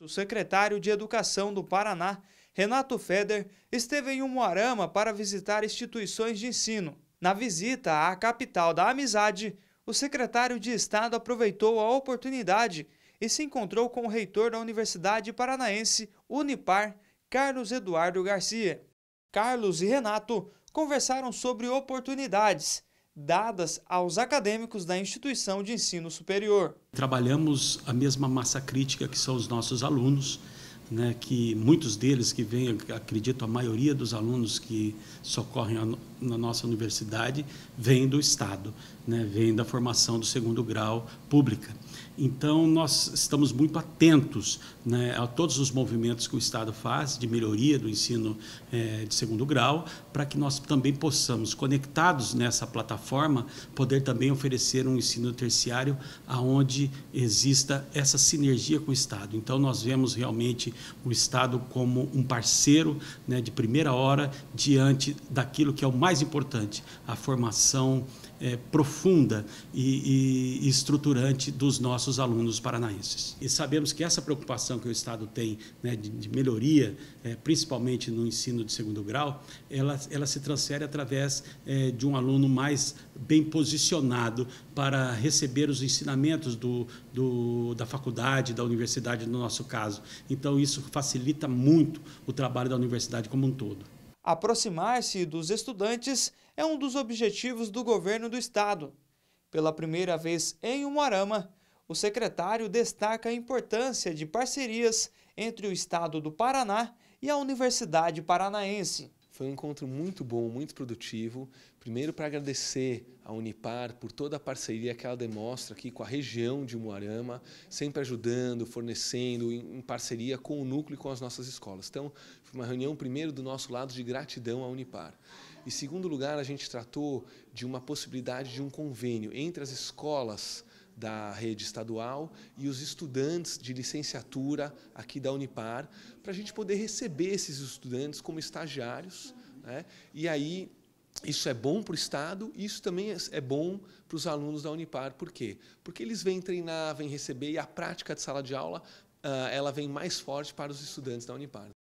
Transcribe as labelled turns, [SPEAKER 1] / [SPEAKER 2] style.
[SPEAKER 1] O secretário de Educação do Paraná, Renato Feder, esteve em Umuarama para visitar instituições de ensino. Na visita à capital da amizade, o secretário de Estado aproveitou a oportunidade e se encontrou com o reitor da Universidade Paranaense Unipar, Carlos Eduardo Garcia. Carlos e Renato conversaram sobre oportunidades dadas aos acadêmicos da instituição de ensino superior.
[SPEAKER 2] Trabalhamos a mesma massa crítica que são os nossos alunos, né, que muitos deles que vêm, acredito, a maioria dos alunos que socorrem na nossa universidade vem do Estado, né? vem da formação do segundo grau pública. Então, nós estamos muito atentos né, a todos os movimentos que o Estado faz de melhoria do ensino eh, de segundo grau, para que nós também possamos, conectados nessa plataforma, poder também oferecer um ensino terciário aonde exista essa sinergia com o Estado. Então, nós vemos realmente o Estado como um parceiro né, de primeira hora diante daquilo que é o mais mais importante, a formação é, profunda e, e, estruturante dos nossos alunos paranaenses. E sabemos que essa preocupação que o Estado tem né, de, de, melhoria, é, principalmente no ensino de segundo grau, ela, ela se transfere através é, de um aluno mais bem posicionado para receber os ensinamentos do, do, da faculdade, da universidade, no nosso caso.
[SPEAKER 1] Então, isso facilita muito o trabalho da universidade como um todo. Aproximar-se dos estudantes é um dos objetivos do governo do estado. Pela primeira vez em Umuarama, o secretário destaca a importância de parcerias
[SPEAKER 3] entre o estado do Paraná e a Universidade Paranaense. Foi um encontro muito bom, muito produtivo. Primeiro, para agradecer à Unipar por toda a parceria que ela demonstra aqui com a região de Moarama, sempre ajudando, fornecendo, em parceria com o núcleo e com as nossas escolas. Então, foi uma reunião, primeiro, do nosso lado de gratidão à Unipar. E, segundo lugar, a gente tratou de uma possibilidade de um convênio entre as escolas da rede estadual e os estudantes de licenciatura aqui da Unipar, para a gente poder receber esses estudantes como estagiários. Né? E aí isso é bom para o Estado e isso também é, é bom para os alunos da Unipar. Por quê? Porque eles vêm treinar, vêm receber e a prática de sala de aula ah, ela vem mais forte para os estudantes da Unipar.